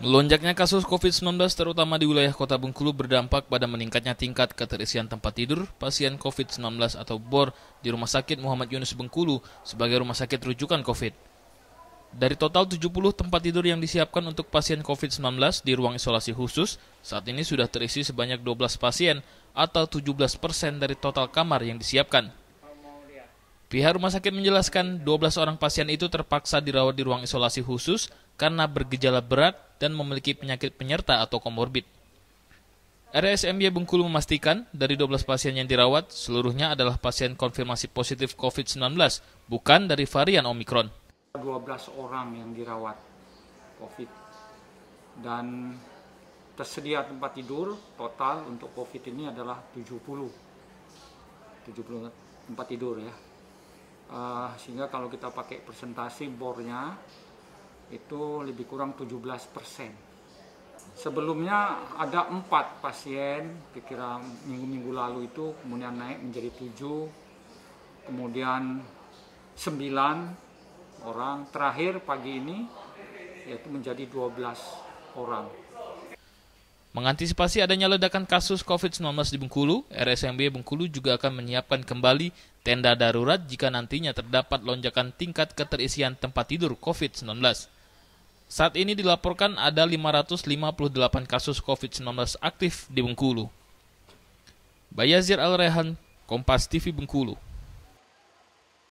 Melonjaknya kasus COVID-19 terutama di wilayah kota Bengkulu berdampak pada meningkatnya tingkat keterisian tempat tidur pasien COVID-19 atau BOR di Rumah Sakit Muhammad Yunus Bengkulu sebagai rumah sakit rujukan COVID. Dari total 70 tempat tidur yang disiapkan untuk pasien COVID-19 di ruang isolasi khusus, saat ini sudah terisi sebanyak 12 pasien atau 17 persen dari total kamar yang disiapkan. Pihak rumah sakit menjelaskan 12 orang pasien itu terpaksa dirawat di ruang isolasi khusus karena bergejala berat dan memiliki penyakit penyerta atau komorbid. RSMY Bengkulu memastikan dari 12 pasien yang dirawat, seluruhnya adalah pasien konfirmasi positif COVID-19, bukan dari varian Omikron. 12 orang yang dirawat COVID dan tersedia tempat tidur total untuk COVID ini adalah 70 70 tempat tidur ya uh, sehingga kalau kita pakai presentasi bornya itu lebih kurang 17 persen. Sebelumnya ada empat pasien, kira minggu-minggu lalu itu kemudian naik menjadi tujuh, kemudian sembilan orang, terakhir pagi ini yaitu menjadi 12 orang. Mengantisipasi adanya ledakan kasus COVID-19 di Bengkulu, RSMB Bengkulu juga akan menyiapkan kembali tenda darurat jika nantinya terdapat lonjakan tingkat keterisian tempat tidur COVID-19. Saat ini dilaporkan ada 558 kasus COVID-19 aktif di Bengkulu. Bayazir Al-Rehan, Kompas TV Bengkulu.